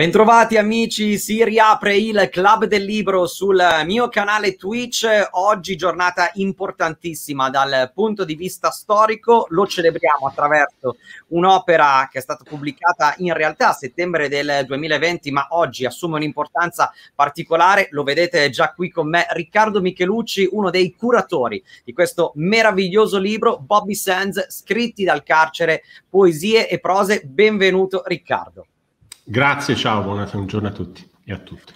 Bentrovati amici, si riapre il Club del Libro sul mio canale Twitch. Oggi giornata importantissima dal punto di vista storico, lo celebriamo attraverso un'opera che è stata pubblicata in realtà a settembre del 2020, ma oggi assume un'importanza particolare. Lo vedete già qui con me Riccardo Michelucci, uno dei curatori di questo meraviglioso libro Bobby Sands, scritti dal carcere, poesie e prose. Benvenuto Riccardo. Grazie, ciao, buona giornata a tutti e a tutti.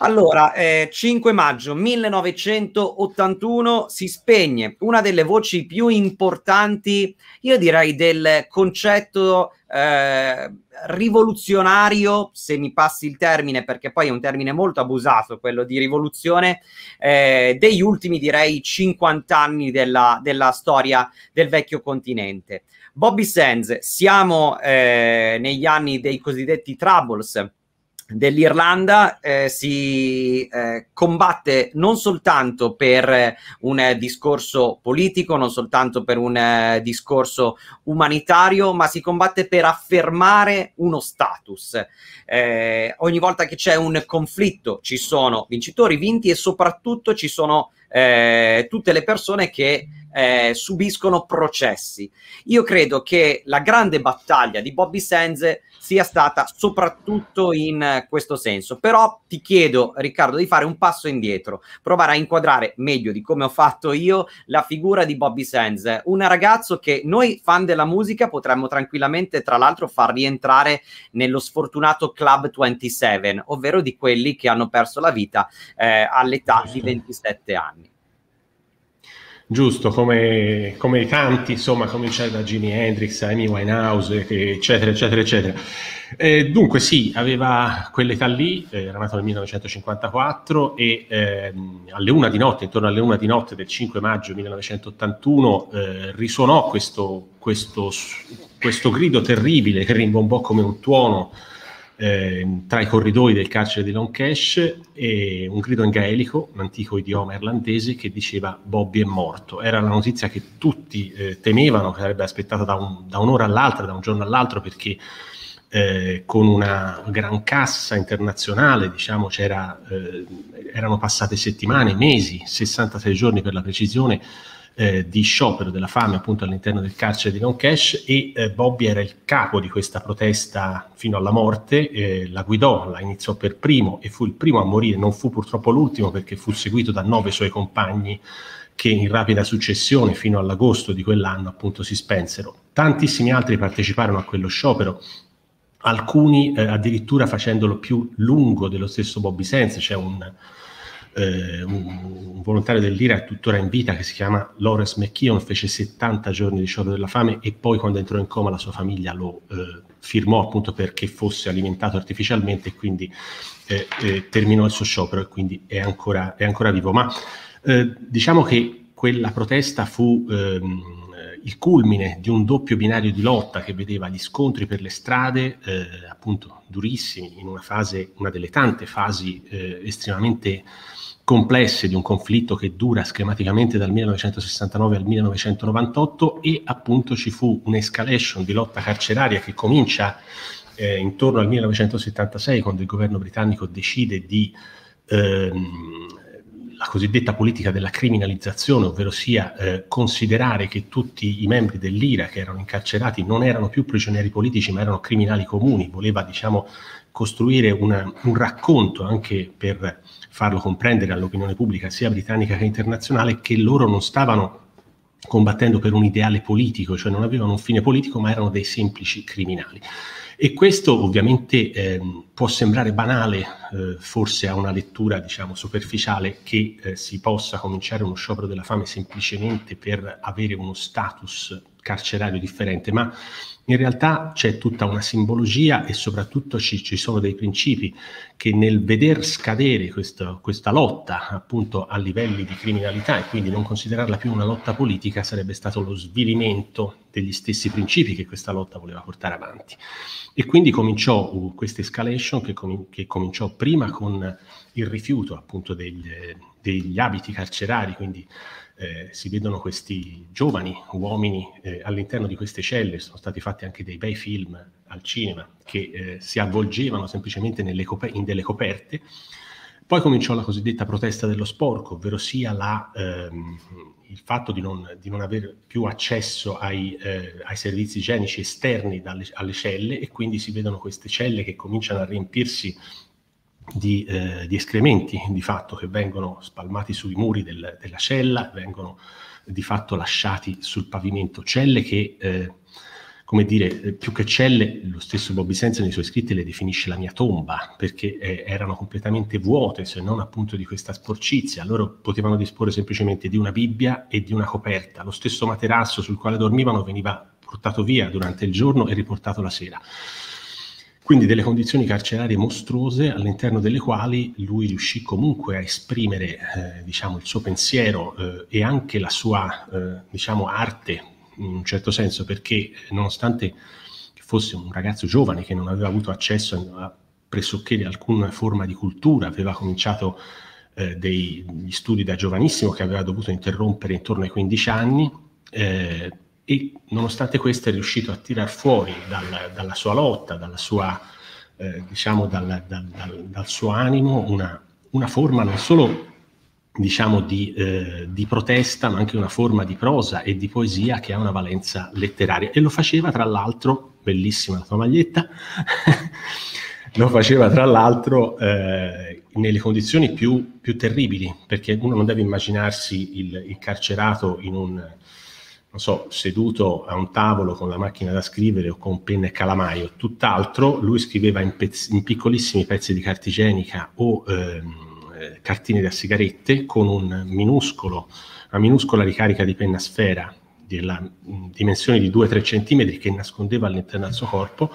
Allora, eh, 5 maggio 1981 si spegne una delle voci più importanti, io direi, del concetto eh, rivoluzionario, se mi passi il termine, perché poi è un termine molto abusato, quello di rivoluzione, eh, degli ultimi, direi, 50 anni della, della storia del vecchio continente. Bobby Sands, siamo eh, negli anni dei cosiddetti Troubles dell'Irlanda eh, si eh, combatte non soltanto per un eh, discorso politico, non soltanto per un eh, discorso umanitario, ma si combatte per affermare uno status. Eh, ogni volta che c'è un conflitto ci sono vincitori, vinti e soprattutto ci sono eh, tutte le persone che eh, subiscono processi. Io credo che la grande battaglia di Bobby Sands sia stata soprattutto in questo senso, però ti chiedo Riccardo di fare un passo indietro, provare a inquadrare meglio di come ho fatto io la figura di Bobby Sands, un ragazzo che noi fan della musica potremmo tranquillamente tra l'altro far rientrare nello sfortunato Club 27, ovvero di quelli che hanno perso la vita eh, all'età di 27 anni giusto, come, come tanti, insomma, cominciare da Jimi Hendrix, Amy Winehouse, eccetera, eccetera, eccetera. Eh, dunque sì, aveva quell'età lì, eh, era nato nel 1954 e eh, alle una di notte, intorno alle una di notte del 5 maggio 1981, eh, risuonò questo, questo, questo grido terribile che rimbombò come un tuono Ehm, tra i corridoi del carcere di Long Cash e un grido in gaelico, un antico idioma irlandese, che diceva Bobby è morto. Era la notizia che tutti eh, temevano, che sarebbe aspettata da, un, da, un'ora all'altra, da un giorno all'altro, perché eh, con una gran cassa internazionale, diciamo, eh, erano passate settimane, mesi, 66 giorni per la precisione, eh, di sciopero della fame appunto all'interno del carcere di Noncash e eh, Bobby era il capo di questa protesta fino alla morte, eh, la guidò, la iniziò per primo e fu il primo a morire, non fu purtroppo l'ultimo perché fu seguito da nove suoi compagni che in rapida successione fino all'agosto di quell'anno appunto si spensero. Tantissimi altri parteciparono a quello sciopero, alcuni eh, addirittura facendolo più lungo dello stesso Bobby Sense, cioè un, eh, un, un, volontario dell'IRA tuttora in vita che si chiama Lawrence McKeon, fece 70 giorni di sciopero della fame e poi quando entrò in coma la sua famiglia lo eh, firmò appunto perché fosse alimentato artificialmente e quindi eh, eh terminò il suo sciopero e quindi è ancora, è ancora vivo. Ma eh, diciamo che quella protesta fu... Ehm, il culmine di un doppio binario di lotta che vedeva gli scontri per le strade, eh, appunto durissimi, in una fase, una delle tante fasi eh, estremamente complesse di un conflitto che dura schematicamente dal 1969 al 1998 e appunto ci fu un'escalation di lotta carceraria che comincia eh, intorno al 1976 quando il governo britannico decide di ehm, la cosiddetta politica della criminalizzazione, ovvero sia eh, considerare che tutti i membri dell'IRA che erano incarcerati non erano più prigionieri politici ma erano criminali comuni, voleva diciamo costruire una, un racconto anche per farlo comprendere all'opinione pubblica sia britannica che internazionale che loro non stavano combattendo per un ideale politico, cioè non avevano un fine politico ma erano dei semplici criminali. E questo ovviamente eh, può sembrare banale, eh, forse a una lettura diciamo, superficiale, che eh, si possa cominciare uno sciopero della fame semplicemente per avere uno status carcerario differente, ma in realtà c'è tutta una simbologia e soprattutto ci, ci sono dei principi che nel veder scadere questo, questa lotta appunto a livelli di criminalità e quindi non considerarla più una lotta politica sarebbe stato lo svilimento degli stessi principi che questa lotta voleva portare avanti. E quindi cominciò uh, questa escalation che, com- che, cominciò prima con il rifiuto appunto degli, degli abiti carcerari, quindi eh, si vedono questi giovani uomini eh, all'interno di queste celle, sono stati fatti anche dei bei film al cinema che eh, si avvolgevano semplicemente coper- in delle coperte. Poi cominciò la cosiddetta protesta dello sporco, ovvero sia la, ehm, il fatto di non, di non, avere più accesso ai, eh, ai servizi igienici esterni dalle, alle celle e quindi si vedono queste celle che cominciano a riempirsi di, eh, di, escrementi di fatto che vengono spalmati sui muri del, della cella, vengono eh, di fatto lasciati sul pavimento, celle che, eh, come dire, eh, più che celle, lo stesso Bobby Sensen nei suoi scritti le definisce la mia tomba, perché eh, erano completamente vuote, se non appunto di questa sporcizia, loro potevano disporre semplicemente di una Bibbia e di una coperta, lo stesso materasso sul quale dormivano veniva portato via durante il giorno e riportato la sera quindi delle condizioni carcerarie mostruose all'interno delle quali lui riuscì comunque a esprimere eh, diciamo, il suo pensiero eh, e anche la sua eh, diciamo, arte in un certo senso perché eh, nonostante fosse un ragazzo giovane che non aveva avuto accesso a pressoché alcuna forma di cultura, aveva cominciato eh, degli studi da giovanissimo che aveva dovuto interrompere intorno ai 15 anni, eh, e nonostante questo è riuscito a tirar fuori dal, dalla sua lotta, dalla sua, eh, diciamo dal, dal, dal, suo animo una, una, forma non solo diciamo, di, eh, di protesta, ma anche una forma di prosa e di poesia che ha una valenza letteraria. E lo faceva tra l'altro, bellissima la tua maglietta, lo faceva tra l'altro eh, nelle condizioni più, più, terribili, perché uno non deve immaginarsi il, il carcerato in un, non so, seduto a un tavolo con la macchina da scrivere o con penna e calamaio, tutt'altro, lui scriveva in, pezz- in piccolissimi pezzi di carta igienica o ehm, eh, cartine da sigarette con un minuscolo, una minuscola ricarica di penna sfera della mm, dimensione di 2-3 cm che nascondeva all'interno del suo corpo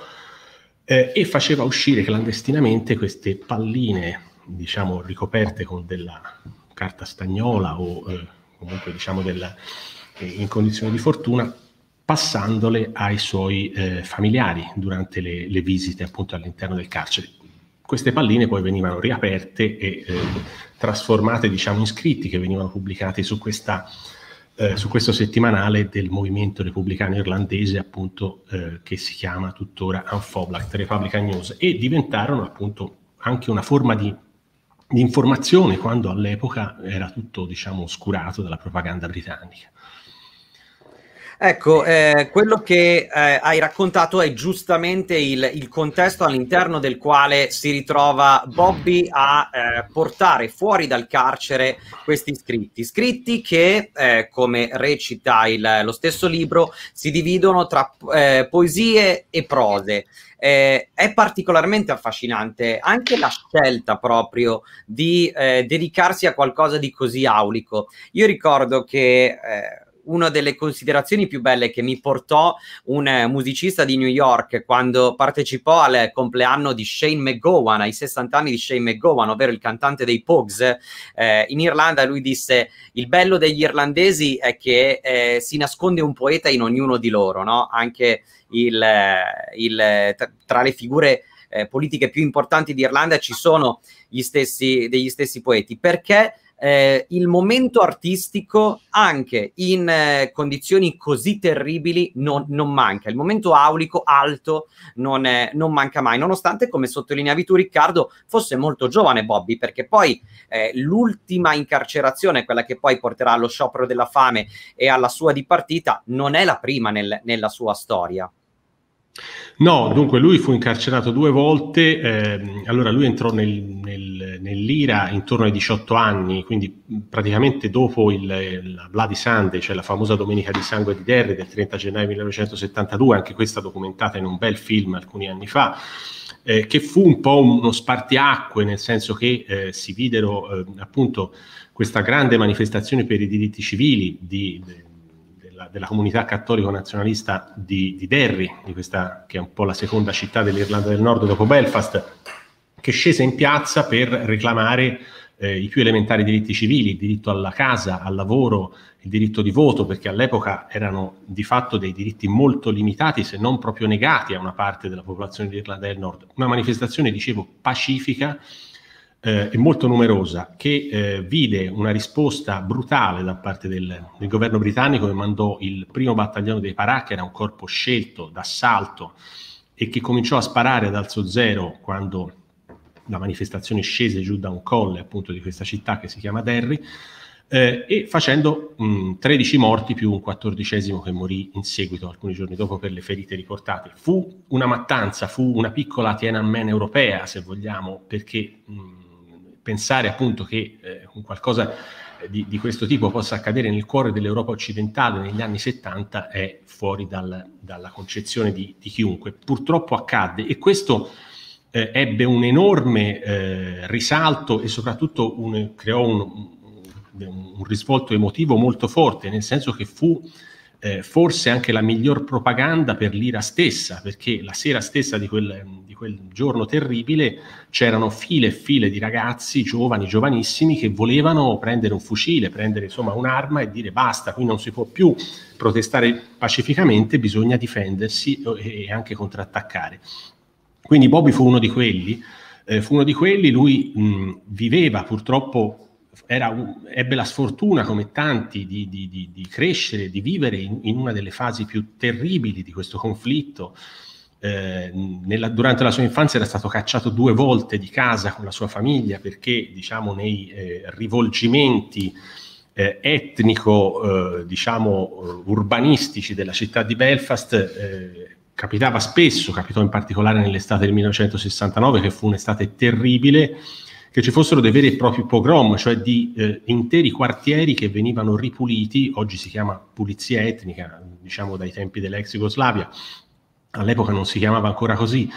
eh, e faceva uscire clandestinamente queste palline, diciamo, ricoperte con della carta stagnola o eh, comunque diciamo della, eh, in condizioni di fortuna passandole ai suoi eh, familiari durante le, le, visite appunto all'interno del carcere. Queste palline poi venivano riaperte e eh, trasformate diciamo, in scritti che venivano pubblicati su, questa, eh, su, questo settimanale del movimento repubblicano irlandese appunto eh, che si chiama tuttora Unfoblact, Republican News e diventarono appunto anche una forma di di informazione quando all'epoca era tutto diciamo oscurato dalla propaganda britannica. Ecco, eh, quello che eh, hai raccontato è giustamente il, il, contesto all'interno del quale si ritrova Bobby a eh, portare fuori dal carcere questi scritti. Scritti che, eh, come recita il, lo stesso libro, si dividono tra eh, poesie e prose. Eh, è particolarmente affascinante anche la scelta proprio di eh, dedicarsi a qualcosa di così aulico. Io ricordo che eh, una delle considerazioni più belle che mi portò un eh, musicista di New York quando partecipò al compleanno di Shane McGowan, ai 60 anni di Shane McGowan, ovvero il cantante dei Pogs, eh, in Irlanda lui disse il bello degli irlandesi è che eh, si nasconde un poeta in ognuno di loro, no? anche il, eh, il, eh, tra le figure eh, politiche più importanti d'Irlanda ci sono gli stessi, degli stessi poeti, perché eh, il momento artistico anche in eh, condizioni così terribili non, non, manca. Il momento aulico alto non, eh, non, manca mai, nonostante, come sottolineavi tu Riccardo, fosse molto giovane Bobby, perché poi eh, l'ultima incarcerazione, quella che poi porterà allo sciopero della fame e alla sua dipartita, non è la prima nel, nella sua storia. No, dunque lui fu incarcerato due volte, ehm, allora lui entrò nel, nel, nell'Ira intorno ai 18 anni, quindi praticamente dopo il, la Bloody Sunday, cioè la famosa Domenica di Sangue di Derry del 30 gennaio 1972, anche questa documentata in un bel film alcuni anni fa, eh, che fu un po' uno spartiacque, nel senso che eh, si videro eh, appunto questa grande manifestazione per i diritti civili di, di della comunità cattolico-nazionalista di, di Derry, di questa, che è un po' la seconda città dell'Irlanda del Nord dopo Belfast, che scese in piazza per reclamare eh, i più elementari diritti civili, il diritto alla casa, al lavoro, il diritto di voto, perché all'epoca erano di fatto dei diritti molto limitati, se non proprio negati a una parte della popolazione dell'Irlanda del Nord. Una manifestazione, dicevo, pacifica eh, e molto numerosa che eh, vide una risposta brutale da parte del, del, governo britannico che mandò il primo battaglione dei Parà, che era un corpo scelto d'assalto e che cominciò a sparare ad alzo zero quando la manifestazione scese giù da un colle appunto di questa città che si chiama Derry eh, e facendo mh, 13 morti più un quattordicesimo che morì in seguito alcuni giorni dopo per le ferite riportate. Fu una mattanza, fu una piccola Tiananmen europea se vogliamo perché... Mh, pensare appunto che eh, qualcosa eh, di, di, questo tipo possa accadere nel cuore dell'Europa occidentale negli anni 70 è fuori dal, dalla concezione di, di, chiunque. Purtroppo accadde e questo eh, ebbe un enorme eh, risalto e soprattutto un, creò un, un, un, risvolto emotivo molto forte, nel senso che fu eh, forse anche la miglior propaganda per l'ira stessa, perché la sera stessa di quel, di quel giorno terribile c'erano file e file di ragazzi, giovani, giovanissimi, che volevano prendere un fucile, prendere insomma un'arma e dire basta, qui non si può più protestare pacificamente, bisogna difendersi e anche contrattaccare. Quindi Bobby fu uno di quelli, eh, fu uno di quelli, lui mh, viveva purtroppo era, ebbe la sfortuna, come tanti, di, di, di, di crescere, di vivere in, in, una delle fasi più terribili di questo conflitto. Eh, nella, durante la sua infanzia era stato cacciato due volte di casa con la sua famiglia perché, diciamo, nei eh, rivolgimenti eh, etnico, eh, diciamo, eh, urbanistici della città di Belfast eh, capitava spesso, capitò in particolare nell'estate del 1969, che fu un'estate terribile che ci fossero dei veri e propri pogrom, cioè di eh, interi quartieri che venivano ripuliti, oggi si chiama pulizia etnica, diciamo dai tempi dell'ex Jugoslavia, all'epoca non si chiamava ancora così,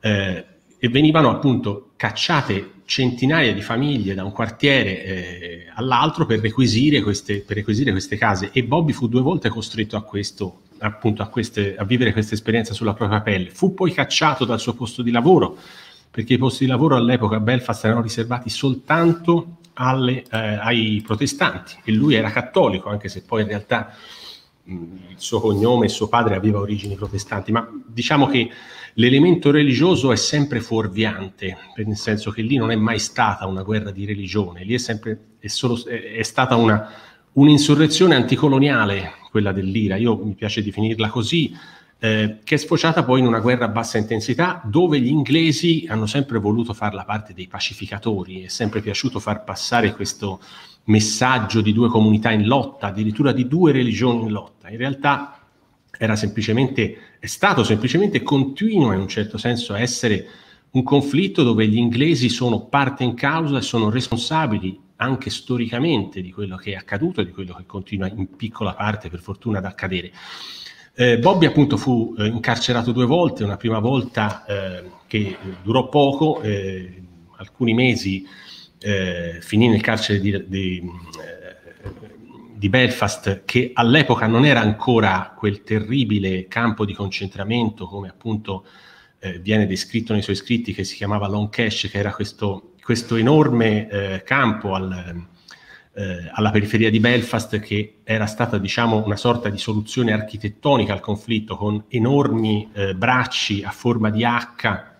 eh, e venivano appunto cacciate centinaia di famiglie da un quartiere eh, all'altro per requisire, queste, per requisire, queste, case e Bobby fu due volte costretto a questo appunto a, queste, a vivere questa esperienza sulla propria pelle fu poi cacciato dal suo posto di lavoro perché i posti di lavoro all'epoca a Belfast erano riservati soltanto alle, eh, ai protestanti e lui era cattolico, anche se poi in realtà mh, mm, il suo cognome e suo padre aveva origini protestanti, ma diciamo che l'elemento religioso è sempre fuorviante, nel senso che lì non è mai stata una guerra di religione, lì è, sempre, è, solo, è, è stata una, un'insurrezione anticoloniale, quella dell'Ira, io mi piace definirla così, eh, che è sfociata poi in una guerra a bassa intensità dove gli inglesi hanno sempre voluto fare la parte dei pacificatori, è sempre piaciuto far passare questo messaggio di due comunità in lotta, addirittura di due religioni in lotta. In realtà era semplicemente, è stato semplicemente continuo in un certo senso a essere un conflitto dove gli inglesi sono parte in causa e sono responsabili anche storicamente di quello che è accaduto e di quello che continua in piccola parte per fortuna ad accadere. Eh, Bobby appunto fu eh, incarcerato due volte, una prima volta eh, che durò poco, eh, alcuni mesi eh, finì nel carcere di, di, eh, di, Belfast che all'epoca non era ancora quel terribile campo di concentramento come appunto viene descritto nei suoi scritti che si chiamava Long Cash, che era questo, questo enorme campo al eh, alla periferia di Belfast che era stata diciamo una sorta di soluzione architettonica al conflitto con enormi eh, bracci a forma di H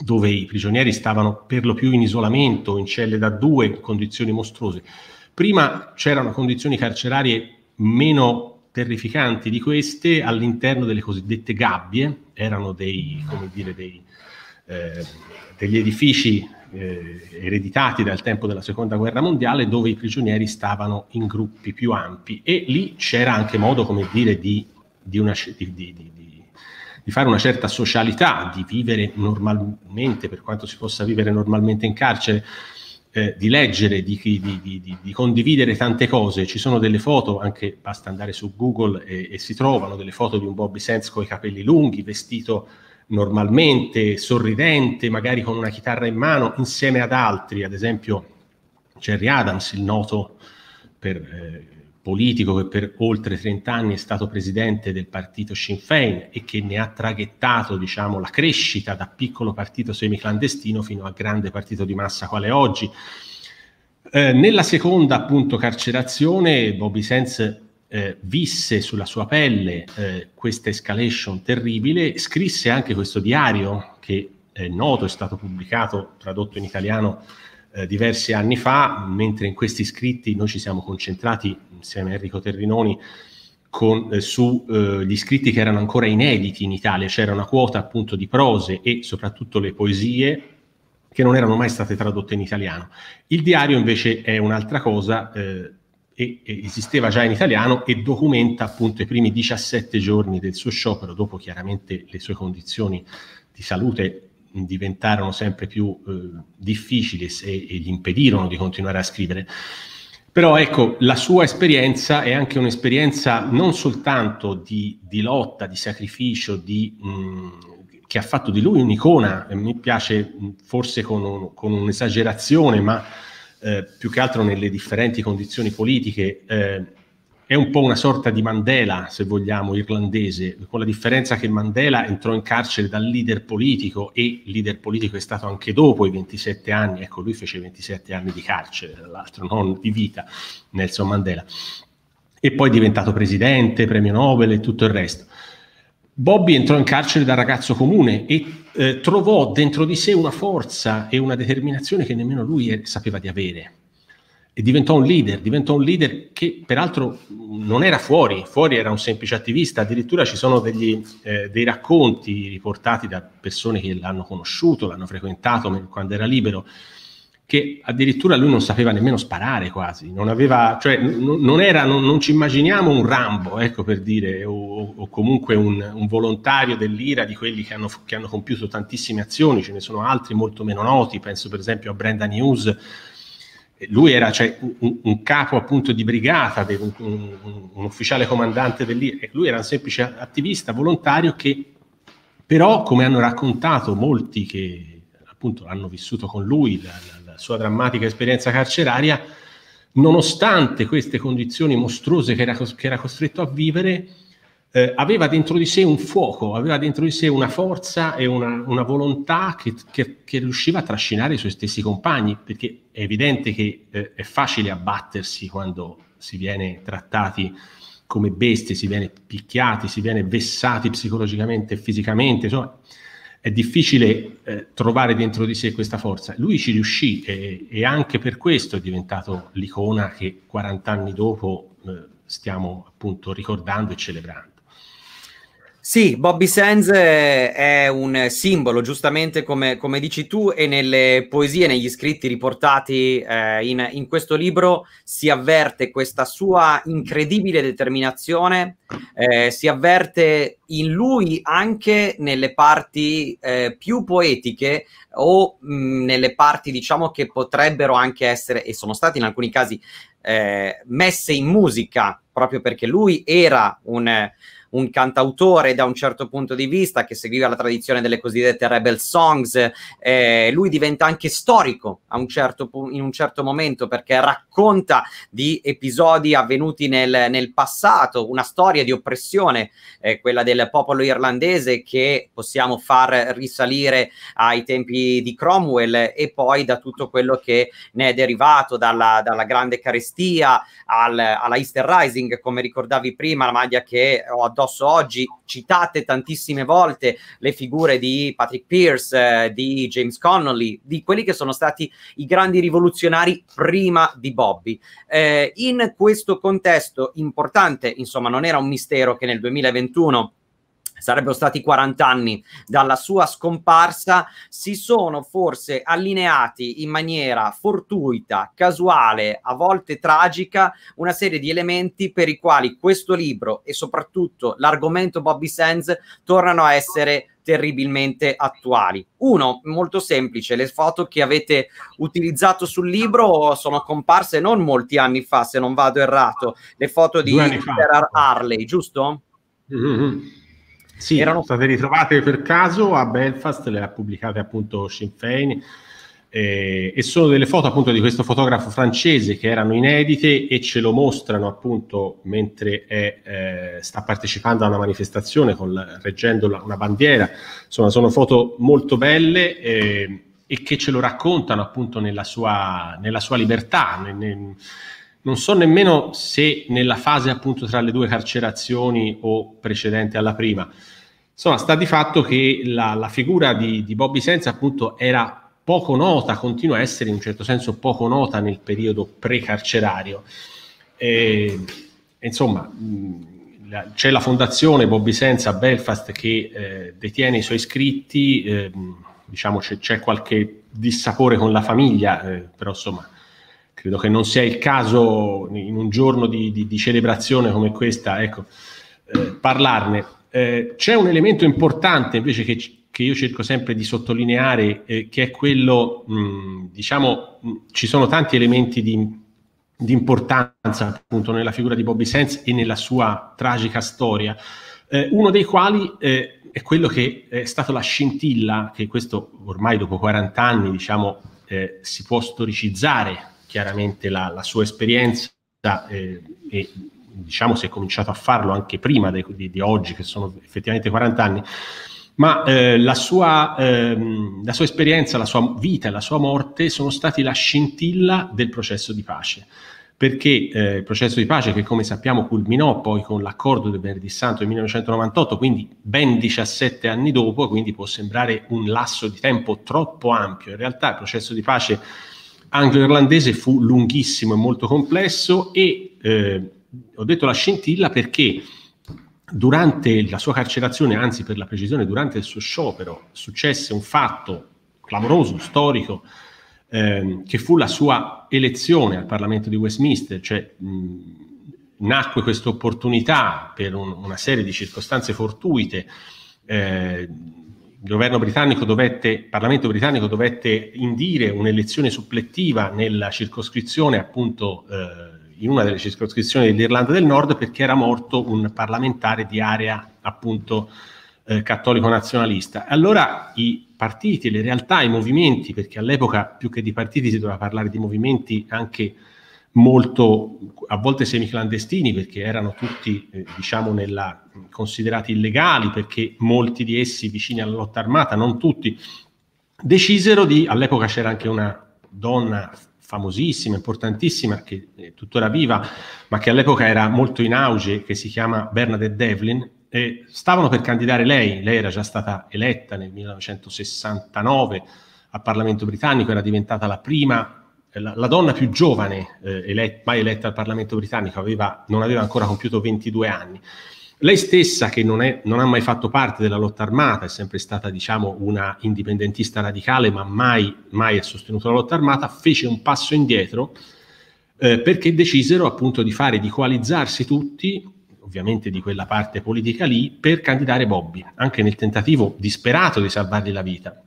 dove i prigionieri stavano per lo più in isolamento, in celle da due, in condizioni mostruose. Prima c'erano condizioni carcerarie meno terrificanti di queste all'interno delle cosiddette gabbie, erano dei, come dire, dei, eh, degli edifici eh, ereditati dal tempo della seconda guerra mondiale dove i prigionieri stavano in gruppi più ampi e lì c'era anche modo, come dire, di, di, una, di, di fare una certa socialità, di vivere normalmente, per quanto si possa vivere normalmente in carcere. Eh, di leggere, di, di, di, di, condividere tante cose. Ci sono delle foto, anche basta andare su Google e, e si trovano delle foto di un Bobby Sands con i capelli lunghi, vestito normalmente, sorridente, magari con una chitarra in mano, insieme ad altri, ad esempio Jerry Adams, il noto per, eh, politico che per oltre 30 anni è stato presidente del partito Sinn Féin e che ne ha traghettato diciamo, la crescita da piccolo partito semiclandestino fino a grande partito di massa quale oggi. Eh, nella seconda appunto carcerazione Bobby Sands eh, visse sulla sua pelle eh, questa escalation terribile, scrisse anche questo diario che è eh, noto, è stato pubblicato, tradotto in italiano eh, diversi anni fa, mentre in questi scritti noi ci siamo concentrati insieme a Enrico Terrinoni con, eh, sugli eh, scritti che erano ancora inediti in Italia, c'era una quota appunto di prose e soprattutto le poesie che non erano mai state tradotte in italiano. Il diario invece è un'altra cosa, eh, e, e esisteva già in italiano e documenta appunto i primi 17 giorni del suo sciopero, dopo chiaramente le sue condizioni di salute diventarono sempre più eh, difficili e, e gli impedirono di continuare a scrivere. Però ecco, la sua esperienza è anche un'esperienza non soltanto di, di lotta, di sacrificio, di, mh, che ha fatto di lui un'icona, mi piace forse con, con un'esagerazione, ma eh, più che altro nelle differenti condizioni politiche, eh, è un po' una sorta di Mandela, se vogliamo, irlandese, con la differenza che Mandela entrò in carcere dal leader politico e leader politico è stato anche dopo i 27 anni, ecco lui fece 27 anni di carcere, tra l'altro non di vita, Nelson Mandela, e poi è diventato presidente, premio Nobel e tutto il resto. Bobby entrò in carcere da ragazzo comune e eh, trovò dentro di sé una forza e una determinazione che nemmeno lui eh, sapeva di avere. E diventò un leader, diventò un leader che peraltro non era fuori, fuori era un semplice attivista, addirittura ci sono degli, eh, dei racconti riportati da persone che l'hanno conosciuto, l'hanno frequentato quando era libero, che addirittura lui non sapeva nemmeno sparare quasi, non aveva, cioè n- non era, non, non, ci immaginiamo un Rambo, ecco per dire, o, o comunque un, un, volontario dell'IRA di quelli che hanno, che hanno, compiuto tantissime azioni, ce ne sono altri molto meno noti, penso per esempio a Brenda News, lui era cioè, un, un, capo appunto di brigata, un, un ufficiale comandante dell'IRA, lui era un semplice attivista volontario che però, come hanno raccontato molti che appunto hanno vissuto con lui la, la sua drammatica esperienza carceraria, nonostante queste condizioni mostruose che era, che era costretto a vivere, eh, aveva dentro di sé un fuoco, aveva dentro di sé una forza e una, una volontà che, che, che, riusciva a trascinare i suoi stessi compagni, perché è evidente che eh, è facile abbattersi quando si viene trattati come bestie, si viene picchiati, si viene vessati psicologicamente e fisicamente, insomma è difficile eh, trovare dentro di sé questa forza. Lui ci riuscì e, e anche per questo è diventato l'icona che 40 anni dopo eh, stiamo appunto ricordando e celebrando. Sì, Bobby Sands è un simbolo, giustamente come, come dici tu, e nelle poesie, negli scritti riportati eh, in, in, questo libro si avverte questa sua incredibile determinazione, eh, si avverte in lui anche nelle parti eh, più poetiche o mh, mm, nelle parti, diciamo, che potrebbero anche essere, e sono state in alcuni casi, eh, messe in musica, proprio perché lui era un un cantautore da un certo punto di vista che seguiva la tradizione delle cosiddette rebel songs. Eh, lui diventa anche storico un certo, in un certo momento perché racconta di episodi avvenuti nel, nel passato, una storia di oppressione, eh, quella del popolo irlandese che possiamo far risalire ai tempi di Cromwell e poi da tutto quello che ne è derivato dalla, dalla grande carestia al, alla Easter Rising, come ricordavi prima, la maglia che ho addosso addosso oggi, citate tantissime volte le figure di Patrick Pierce, eh, di James Connolly, di quelli che sono stati i grandi rivoluzionari prima di Bobby. Eh, in questo contesto importante, insomma, non era un mistero che nel 2021 sarebbero stati 40 anni dalla sua scomparsa, si sono forse allineati in maniera fortuita, casuale, a volte tragica, una serie di elementi per i quali questo libro e soprattutto l'argomento Bobby Sands tornano a essere terribilmente attuali. Uno, molto semplice, le foto che avete utilizzato sul libro sono comparse non molti anni fa, se non vado errato, le foto di Harley, giusto? Mm-hmm. Sì. Erano state ritrovate per caso a Belfast, le ha pubblicate appunto Sinn Fein. Eh, e sono delle foto appunto di questo fotografo francese che erano inedite e ce lo mostrano appunto mentre è, eh, sta partecipando a una manifestazione con, reggendo una bandiera. Insomma, sono foto molto belle eh, e che ce lo raccontano appunto nella sua, nella sua libertà. Nel, nel, non so nemmeno se nella fase appunto tra le due carcerazioni o precedente alla prima. Insomma, sta di fatto che la, la figura di, di Bobby Senza appunto era poco nota, continua a essere in un certo senso poco nota nel periodo precarcerario. E, insomma, mh, la, c'è la fondazione Bobby Senza a Belfast che eh, detiene i suoi iscritti, eh, diciamo c'è, c'è, qualche dissapore con la famiglia, eh, però insomma credo che non sia il caso in un giorno di, di, di celebrazione come questa, ecco, eh, parlarne. Eh, c'è un elemento importante invece che, che, io cerco sempre di sottolineare, eh, che è quello, mh, diciamo, mh, ci sono tanti elementi di, di, importanza appunto nella figura di Bobby Sands e nella sua tragica storia, eh, uno dei quali eh, è quello che è stato la scintilla, che questo ormai dopo 40 anni, diciamo, eh, si può storicizzare chiaramente la, la sua esperienza eh, e diciamo si è cominciato a farlo anche prima de, di, di, oggi, che sono effettivamente 40 anni, ma eh, la, sua, ehm, la sua esperienza, la sua vita e la sua morte sono stati la scintilla del processo di pace perché eh, il processo di pace che come sappiamo culminò poi con l'accordo del venerdì santo del 1998, quindi ben 17 anni dopo, quindi può sembrare un lasso di tempo troppo ampio, in realtà il processo di pace anglo-irlandese fu lunghissimo e molto complesso e eh, ho detto la scintilla perché durante la sua carcerazione, anzi per la precisione durante il suo sciopero, successe un fatto clamoroso, storico, ehm, che fu la sua elezione al Parlamento di Westminster, cioè mh, nacque questa opportunità per un, una serie di circostanze fortuite. Eh, governo britannico dovette, il Parlamento britannico dovette indire un'elezione supplettiva nella circoscrizione, appunto eh, in una delle circoscrizioni dell'Irlanda del Nord, perché era morto un parlamentare di area appunto eh, cattolico nazionalista. Allora i partiti, le realtà, i movimenti, perché all'epoca più che di partiti si doveva parlare di movimenti anche molto, a volte semiclandestini, perché erano tutti, eh, diciamo, nella, considerati illegali, perché molti di essi vicini alla lotta armata, non tutti, decisero di, all'epoca c'era anche una donna famosissima, importantissima, che è tuttora viva, ma che all'epoca era molto in auge, che si chiama Bernadette Devlin, e stavano per candidare lei, lei era già stata eletta nel 1969 al Parlamento britannico, era diventata la prima eh, la, la, donna più giovane eh, eletta, mai eletta al Parlamento britannico aveva, non aveva ancora compiuto 22 anni. Lei stessa, che non, è, non, ha mai fatto parte della lotta armata, è sempre stata diciamo, una indipendentista radicale, ma mai, mai ha sostenuto la lotta armata, fece un passo indietro eh, perché decisero appunto di fare, di coalizzarsi tutti, ovviamente di quella parte politica lì, per candidare Bobby, anche nel tentativo disperato di salvargli la vita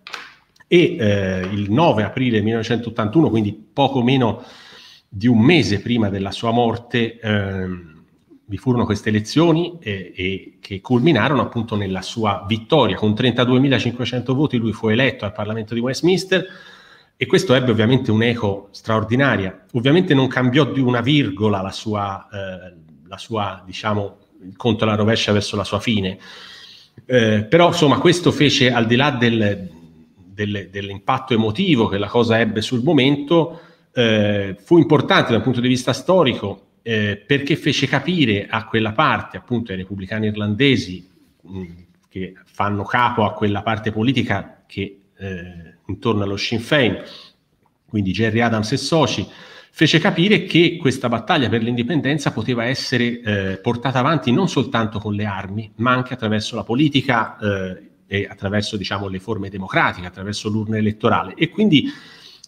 e eh, il 9 aprile 1981, quindi poco meno di un mese prima della sua morte, eh, vi furono queste elezioni eh, e che culminarono appunto nella sua vittoria. Con 32.500 voti lui fu eletto al Parlamento di Westminster e questo ebbe ovviamente un'eco straordinaria. Ovviamente non cambiò di una virgola la sua, eh, la sua diciamo, il conto alla rovescia verso la sua fine. Eh, però insomma questo fece al di là del, delle, dell'impatto emotivo che la cosa ebbe sul momento, eh, fu importante dal punto di vista storico eh, perché fece capire a quella parte, appunto ai repubblicani irlandesi, mh, che fanno capo a quella parte politica che eh, intorno allo Sinn Féin, quindi Gerry Adams e soci, fece capire che questa battaglia per l'indipendenza poteva essere eh, portata avanti non soltanto con le armi, ma anche attraverso la politica eh, eh, attraverso diciamo, le forme democratiche, attraverso l'urna elettorale. E quindi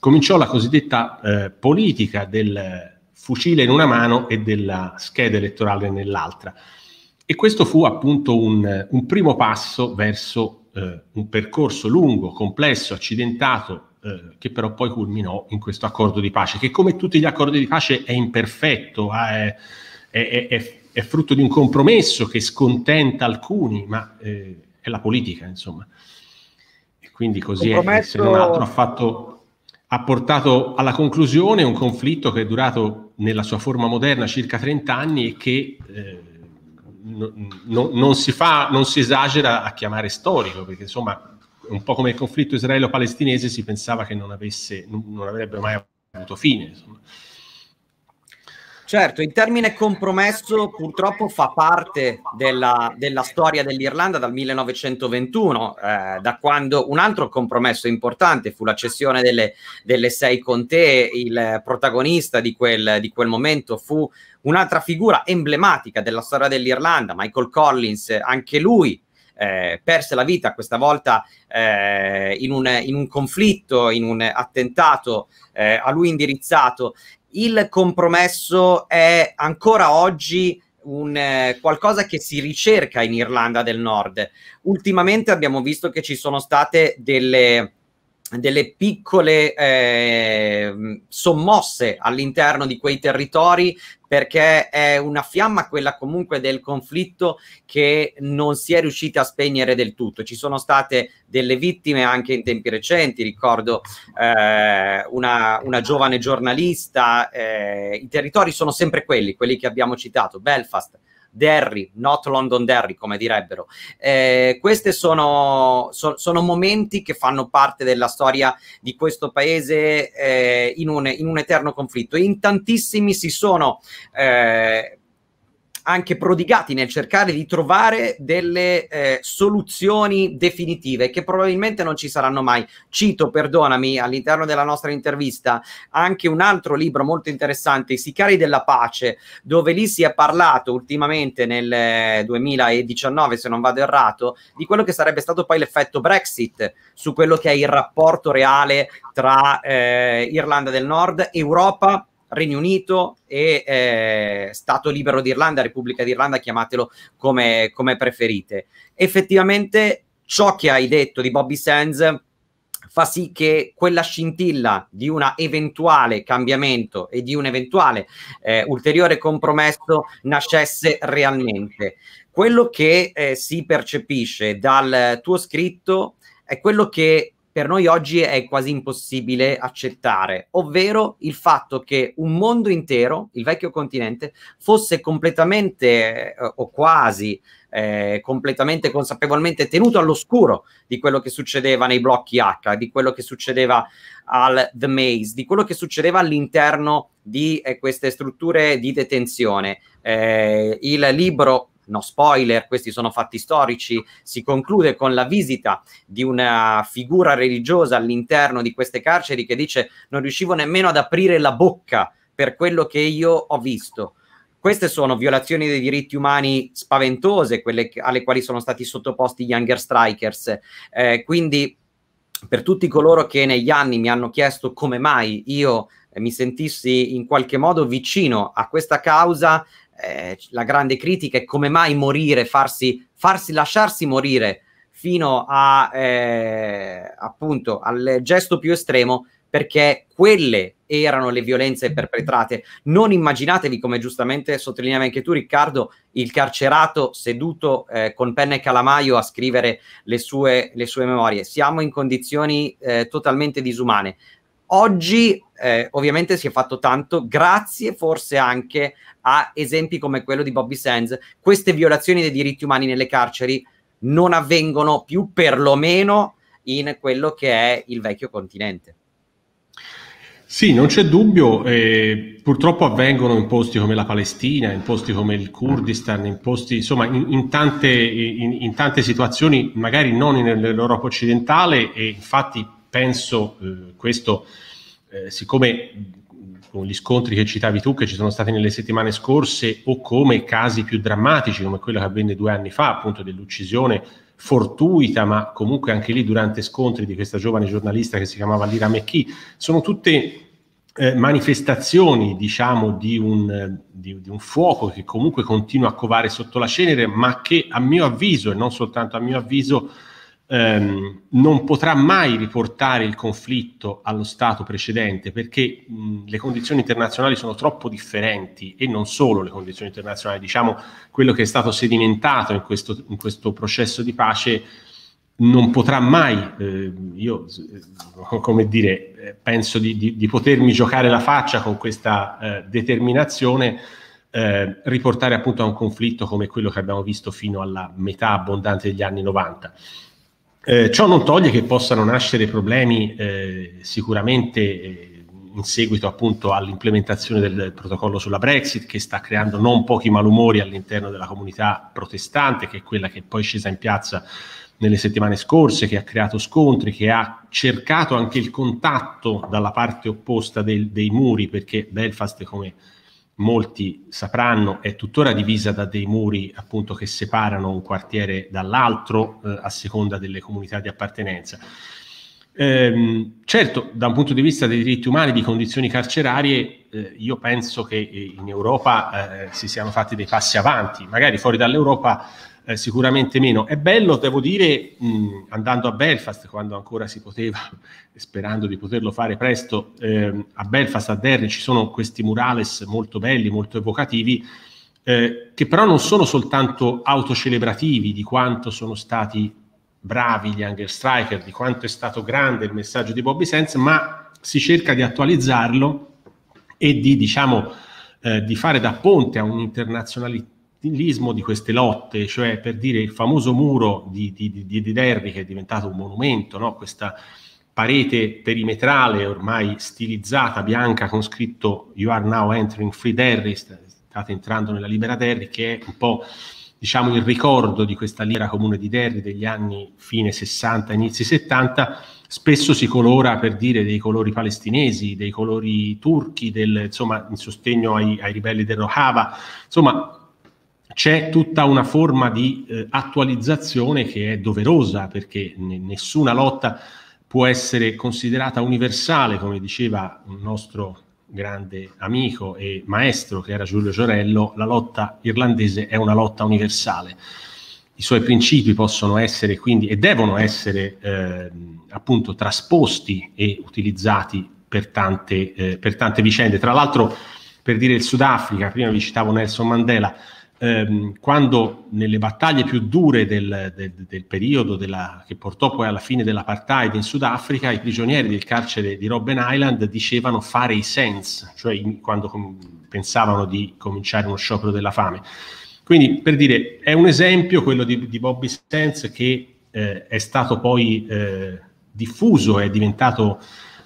cominciò la cosiddetta eh, politica del fucile in una mano e della scheda elettorale nell'altra. E questo fu appunto un, un primo passo verso eh, un percorso lungo, complesso, accidentato, eh, che però poi culminò in questo accordo di pace, che come tutti gli accordi di pace è imperfetto, è, è, è, è frutto di un compromesso che scontenta alcuni, ma eh, è la politica, insomma. E quindi così compromesso... è, se non altro ha, fatto, ha portato alla conclusione un conflitto che è durato nella sua forma moderna circa 30 anni e che... Eh, No, no, non, si fa, non si esagera a chiamare storico, perché insomma, un po' come il conflitto israelo-palestinese si pensava che non, avesse, non avrebbe mai avuto fine. Insomma. Certo, il termine compromesso purtroppo fa parte della, della storia dell'Irlanda dal 1921, eh, da quando un altro compromesso importante fu la cessione delle, delle sei contee. Il protagonista di quel, di quel momento fu un'altra figura emblematica della storia dell'Irlanda, Michael Collins, anche lui eh, perse la vita questa volta eh, in, un, in, un, conflitto, in un attentato eh, a lui indirizzato il compromesso è ancora oggi un, eh, qualcosa che si ricerca in Irlanda del Nord. Ultimamente abbiamo visto che ci sono state delle delle piccole eh, sommosse all'interno di quei territori perché è una fiamma quella comunque del conflitto che non si è riuscita a spegnere del tutto. Ci sono state delle vittime anche in tempi recenti, ricordo eh, una, una, giovane giornalista, eh, i territori sono sempre quelli, quelli che abbiamo citato, Belfast, Derry, not London Derry, come direbbero. Eh, questi sono, so, sono, momenti che fanno parte della storia di questo paese eh, in, un, in, un, eterno conflitto. In tantissimi si sono... Eh, anche prodigati nel cercare di trovare delle eh, soluzioni definitive che probabilmente non ci saranno mai. Cito, perdonami, all'interno della nostra intervista anche un altro libro molto interessante, I Sicari della Pace, dove lì si è parlato ultimamente nel 2019, eh, se non vado errato, di quello che sarebbe stato poi l'effetto Brexit su quello che è il rapporto reale tra eh, Irlanda del Nord, Europa Regno Unito e eh, Stato Libero d'Irlanda, Repubblica d'Irlanda, chiamatelo come, come preferite. Effettivamente ciò che hai detto di Bobby Sands fa sì che quella scintilla di un eventuale cambiamento e di un eventuale eh, ulteriore compromesso nascesse realmente. Quello che eh, si percepisce dal tuo scritto è quello che per noi oggi è quasi impossibile accettare, ovvero il fatto che un mondo intero, il vecchio continente, fosse completamente eh, o quasi eh, completamente consapevolmente tenuto all'oscuro di quello che succedeva nei blocchi H, di quello che succedeva al The Maze, di quello che succedeva all'interno di eh, queste strutture di detenzione. Eh, il libro no spoiler, questi sono fatti storici, si conclude con la visita di una figura religiosa all'interno di queste carceri che dice non riuscivo nemmeno ad aprire la bocca per quello che io ho visto. Queste sono violazioni dei diritti umani spaventose, quelle alle quali sono stati sottoposti gli Hunger Strikers. Eh, quindi per tutti coloro che negli anni mi hanno chiesto come mai io mi sentissi in qualche modo vicino a questa causa, eh, la grande critica è come mai morire, farsi, farsi lasciarsi morire fino a, eh, appunto, al gesto più estremo perché quelle erano le violenze perpetrate. Non immaginatevi, come giustamente sottolineava anche tu, Riccardo, il carcerato seduto eh, con penna e calamaio a scrivere le sue, le sue memorie. Siamo in condizioni eh, totalmente disumane. Oggi eh, ovviamente si è fatto tanto, grazie forse anche a esempi come quello di Bobby Sands, queste violazioni dei diritti umani nelle carceri non avvengono più, perlomeno in quello che è il vecchio continente. Sì, non c'è dubbio, eh, purtroppo avvengono in posti come la Palestina, in posti come il Kurdistan, in posti, insomma, in, in, tante, in, in tante situazioni, magari non nell'Europa occidentale e infatti penso eh, questo, eh, siccome con gli scontri che citavi tu, che ci sono stati nelle settimane scorse, o come casi più drammatici, come quello che avvenne due anni fa, appunto dell'uccisione fortuita, ma comunque anche lì durante scontri di questa giovane giornalista che si chiamava Lira Mecchi, sono tutte eh, manifestazioni, diciamo, di un, di, di un, fuoco che comunque continua a covare sotto la cenere, ma che a mio avviso, e non soltanto a mio avviso, ehm, non potrà mai riportare il conflitto allo stato precedente perché mh, le condizioni internazionali sono troppo differenti e non solo le condizioni internazionali, diciamo quello che è stato sedimentato in questo, in questo processo di pace non potrà mai, ehm, eh, io come dire, penso di, di, di, potermi giocare la faccia con questa eh, determinazione, eh, riportare appunto a un conflitto come quello che abbiamo visto fino alla metà abbondante degli anni 90. Eh, ciò non toglie che possano nascere problemi eh, sicuramente eh, in seguito appunto all'implementazione del, protocollo sulla Brexit che sta creando non pochi malumori all'interno della comunità protestante che è quella che poi è scesa in piazza nelle settimane scorse, che ha creato scontri, che ha cercato anche il contatto dalla parte opposta del, dei muri perché Belfast come molti sapranno, è tuttora divisa da dei muri appunto che separano un quartiere dall'altro eh, a seconda delle comunità di appartenenza. Ehm, certo, da un punto di vista dei diritti umani, di condizioni carcerarie, eh, io penso che eh, in Europa eh, si siano fatti dei passi avanti, magari fuori dall'Europa eh, sicuramente meno. È bello, devo dire, mh, andando a Belfast, quando ancora si poteva, sperando di poterlo fare presto, eh, a Belfast, a Derry, ci sono questi murales molto belli, molto evocativi, eh, che però non sono soltanto autocelebrativi di quanto sono stati bravi gli Anger Striker, di quanto è stato grande il messaggio di Bobby Sands, ma si cerca di attualizzarlo e di, diciamo, eh, di fare da ponte a un'internazionalità l'ismo di queste lotte, cioè per dire il famoso muro di, di, di, di Derry che è diventato un monumento, no? questa parete perimetrale ormai stilizzata, bianca, con scritto You are now entering free Derry, state entrando nella libera Derry, che è un po' diciamo il ricordo di questa libera comune di Derry degli anni fine 60, inizi 70, spesso si colora per dire dei colori palestinesi, dei colori turchi, del, insomma, in sostegno ai, ai ribelli del Rojava, insomma c'è tutta una forma di eh, attualizzazione che è doverosa perché ne- nessuna lotta può essere considerata universale, come diceva un nostro grande amico e maestro che era Giulio Giorello, la lotta irlandese è una lotta universale. I suoi principi possono essere quindi e devono essere eh, appunto trasposti e utilizzati per tante, eh, per tante vicende. Tra l'altro, per dire il Sudafrica, prima vi citavo Nelson Mandela, ehm, quando nelle battaglie più dure del, del, del periodo della, che portò poi alla fine dell'apartheid in Sudafrica, i prigionieri del carcere di Robben Island dicevano fare i sense, cioè quando com- pensavano di cominciare uno sciopero della fame. Quindi, per dire, è un esempio quello di, di Bobby Sands che eh, è stato poi eh, diffuso, è diventato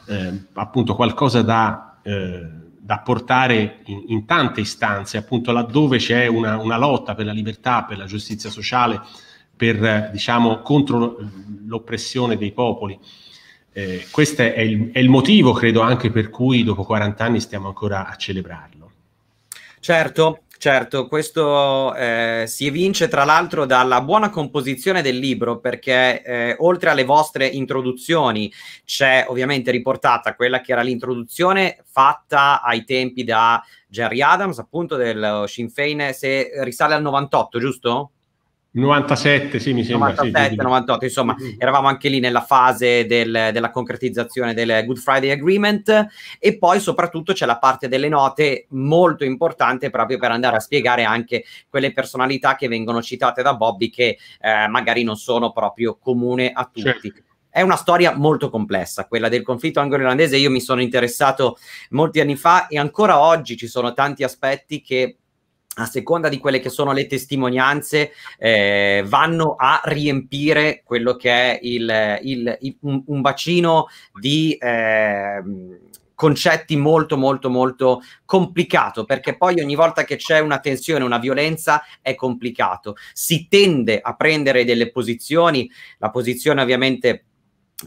eh, appunto qualcosa da eh, da portare in, in, tante istanze, appunto laddove c'è una, una, lotta per la libertà, per la giustizia sociale, per, diciamo, contro l'oppressione dei popoli. Eh, questo è il, è il motivo, credo, anche per cui dopo 40 anni stiamo ancora a celebrarlo. Certo, Certo, questo eh, si evince tra l'altro dalla buona composizione del libro perché eh, oltre alle vostre introduzioni c'è ovviamente riportata quella che era l'introduzione fatta ai tempi da Jerry Adams, appunto del Sinn Féin, se risale al 98, giusto? 97, sì, mi sembra. 97, sì, 98, insomma, mm. eravamo anche lì nella fase del, della concretizzazione del Good Friday Agreement e poi soprattutto c'è la parte delle note molto importante proprio per andare a spiegare anche quelle personalità che vengono citate da Bobby che eh, magari non sono proprio comune a tutti. Certo. È una storia molto complessa, quella del conflitto anglo-irlandese. Io mi sono interessato molti anni fa e ancora oggi ci sono tanti aspetti che a seconda di quelle che sono le testimonianze, eh, vanno a riempire quello che è il, il, il, un, un, bacino di eh, concetti molto, molto, molto complicato, perché poi ogni volta che c'è una tensione, una violenza, è complicato. Si tende a prendere delle posizioni, la posizione ovviamente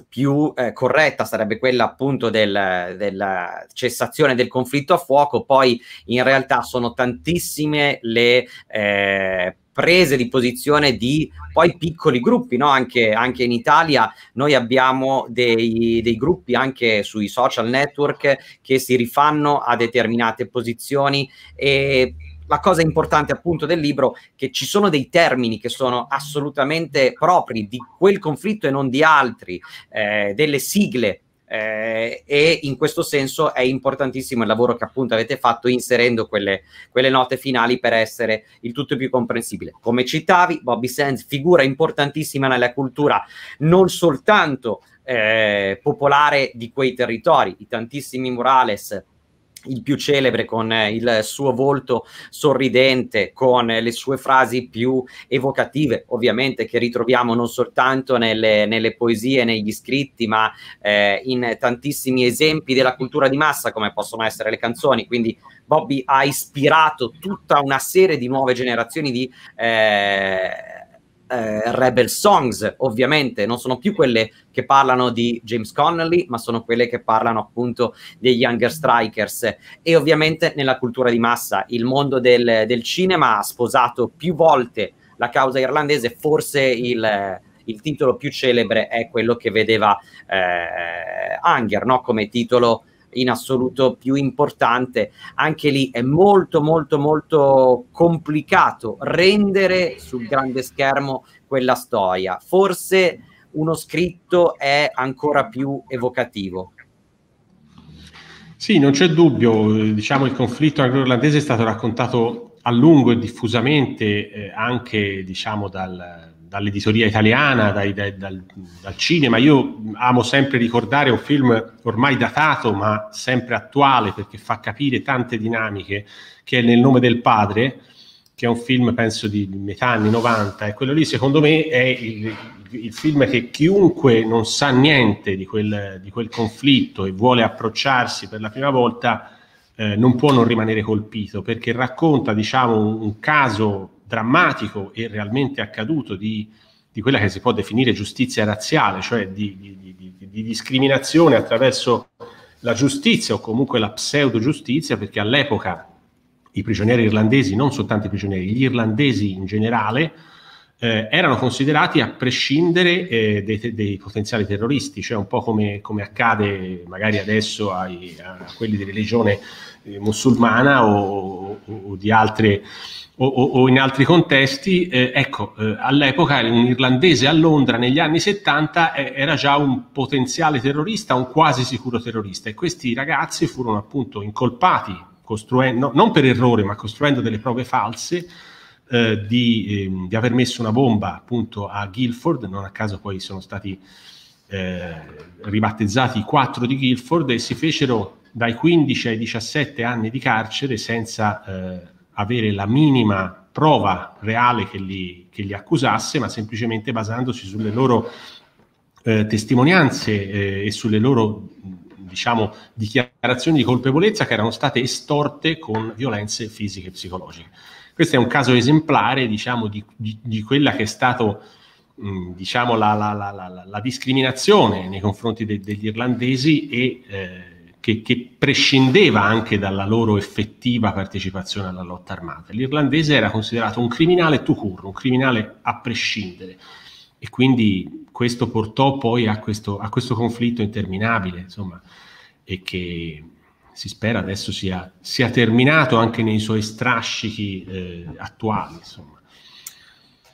più eh, corretta sarebbe quella appunto del, della cessazione del conflitto a fuoco, poi in realtà sono tantissime le eh, prese di posizione di poi piccoli gruppi, no? anche, anche, in Italia noi abbiamo dei, dei, gruppi anche sui social network che si rifanno a determinate posizioni e la cosa importante appunto del libro è che ci sono dei termini che sono assolutamente propri di quel conflitto e non di altri, eh, delle sigle eh, e in questo senso è importantissimo il lavoro che appunto avete fatto inserendo quelle, quelle, note finali per essere il tutto più comprensibile. Come citavi, Bobby Sands, figura importantissima nella cultura non soltanto eh, popolare di quei territori, i tantissimi murales il più celebre con eh, il suo volto sorridente, con eh, le sue frasi più evocative, ovviamente che ritroviamo non soltanto nelle, nelle poesie, negli scritti, ma eh, in tantissimi esempi della cultura di massa, come possono essere le canzoni. Quindi Bobby ha ispirato tutta una serie di nuove generazioni di... Eh, eh, rebel songs, ovviamente, non sono più quelle che parlano di James Connolly, ma sono quelle che parlano appunto degli Younger Strikers. E ovviamente nella cultura di massa, il mondo del, del cinema ha sposato più volte la causa irlandese, forse il, il titolo più celebre è quello che vedeva eh, Anger no? come titolo in assoluto più importante. Anche lì è molto molto molto complicato rendere sul grande schermo quella storia. Forse uno scritto è ancora più evocativo. Sì, non c'è dubbio, diciamo il conflitto anglo-irlandese è stato raccontato a lungo e diffusamente eh, anche diciamo dal, dall'editoria italiana, dai, dai, dal, dal, cinema. Io amo sempre ricordare un film ormai datato ma sempre attuale perché fa capire tante dinamiche, che è Nel nome del padre, che è un film penso di metà anni 90 e quello lì secondo me è il, il film che chiunque non sa niente di quel, di quel conflitto e vuole approcciarsi per la prima volta eh, non può non rimanere colpito perché racconta diciamo un, un caso drammatico e realmente accaduto di, di, quella che si può definire giustizia razziale, cioè di, di, di discriminazione attraverso la giustizia o comunque la pseudo giustizia, perché all'epoca i prigionieri irlandesi, non soltanto i prigionieri, gli irlandesi in generale, eh, erano considerati a prescindere eh, dei, dei, potenziali terroristi, cioè un po' come, come accade magari adesso ai, a quelli di religione eh, musulmana o, o, o, di altre o, o in altri contesti, eh, ecco, eh, all'epoca un irlandese a Londra negli anni 70 eh, era già un potenziale terrorista, un quasi sicuro terrorista e questi ragazzi furono appunto incolpati, costruendo, non per errore, ma costruendo delle prove false eh, di, ehm, di, aver messo una bomba appunto a Guilford, non a caso poi sono stati eh, ribattezzati i quattro di Guilford e si fecero dai 15 ai 17 anni di carcere senza eh, avere la minima prova reale che li, che li accusasse, ma semplicemente basandosi sulle loro eh, testimonianze eh, e sulle loro diciamo, dichiarazioni di colpevolezza che erano state estorte con violenze fisiche e psicologiche. Questo è un caso esemplare diciamo, di, di, di quella che è stata diciamo, la, la, la, la, discriminazione nei confronti de, degli irlandesi e eh, che, che, prescindeva anche dalla loro effettiva partecipazione alla lotta armata. L'irlandese era considerato un criminale to court, un criminale a prescindere. E quindi questo portò poi a questo, a questo conflitto interminabile, insomma, e che si spera adesso sia, sia terminato anche nei suoi strascichi eh, attuali. Insomma.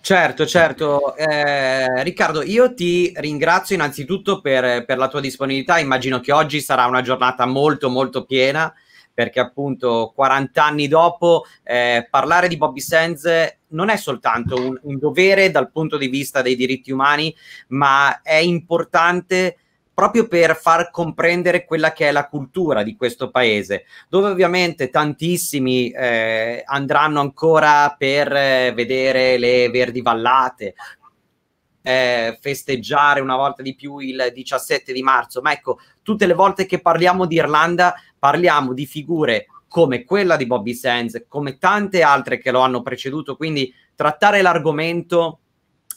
Certo, certo. Eh, Riccardo, io ti ringrazio innanzitutto per, per, la tua disponibilità. Immagino che oggi sarà una giornata molto, molto piena perché appunto 40 anni dopo eh, parlare di Bobby Sands non è soltanto un, un, dovere dal punto di vista dei diritti umani, ma è importante proprio per far comprendere quella che è la cultura di questo paese, dove ovviamente tantissimi eh, andranno ancora per eh, vedere le verdi vallate, eh, festeggiare una volta di più il 17 di marzo, ma ecco, tutte le volte che parliamo di Irlanda parliamo di figure come quella di Bobby Sands, come tante altre che lo hanno preceduto, quindi trattare l'argomento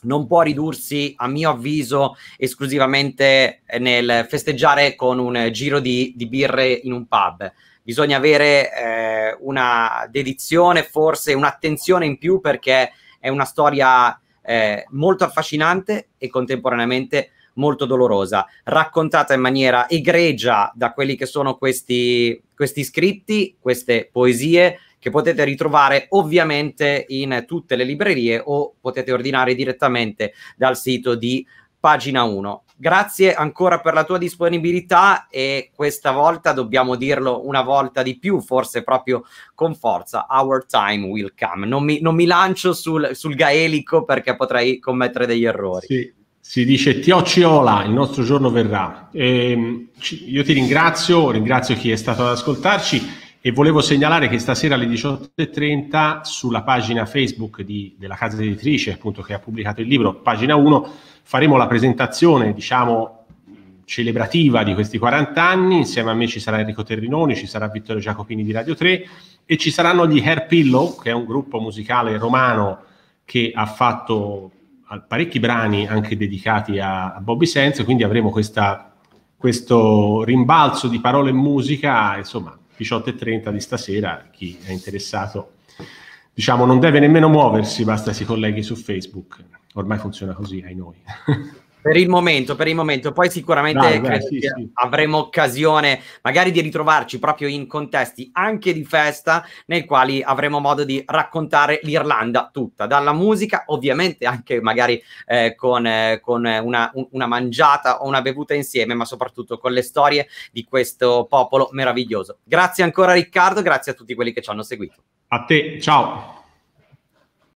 non può ridursi, a mio avviso, esclusivamente nel festeggiare con un giro di, di birre in un pub. Bisogna avere eh, una dedizione, forse un'attenzione in più perché è una storia eh, molto affascinante e contemporaneamente molto dolorosa, raccontata in maniera egregia da quelli che sono questi, questi scritti, queste poesie, che potete ritrovare ovviamente in tutte le librerie o potete ordinare direttamente dal sito di pagina 1. Grazie ancora per la tua disponibilità e questa volta dobbiamo dirlo una volta di più, forse proprio con forza, our time will come. Non mi, non mi lancio sul, sul, gaelico perché potrei commettere degli errori. Sì, si dice Tiocciola, il nostro giorno verrà. E, ehm, io ti ringrazio, ringrazio chi è stato ad ascoltarci e volevo segnalare che stasera alle 18.30 sulla pagina Facebook di, della casa editrice, appunto, che ha pubblicato il libro, pagina 1, faremo la presentazione, diciamo, celebrativa di questi 40 anni. Insieme a me ci sarà Enrico Terrinoni, ci sarà Vittorio Giacopini di Radio 3 e ci saranno gli Hair Pillow, che è un gruppo musicale romano che ha fatto parecchi brani anche dedicati a, a Bobby Sense, quindi avremo questa, questo rimbalzo di parole e musica, insomma, 18.30 di stasera, chi è interessato, diciamo, non deve nemmeno muoversi, basta si colleghi su Facebook. Ormai funziona così, ai noi. Per il momento, per il momento, poi sicuramente no, beh, sì, sì. avremo occasione magari di ritrovarci proprio in contesti anche di festa nei quali avremo modo di raccontare l'Irlanda tutta, dalla musica ovviamente anche magari eh, con, eh, con una, un, una, mangiata o una bevuta insieme, ma soprattutto con le storie di questo popolo meraviglioso. Grazie ancora Riccardo, grazie a tutti quelli che ci hanno seguito. A te, ciao.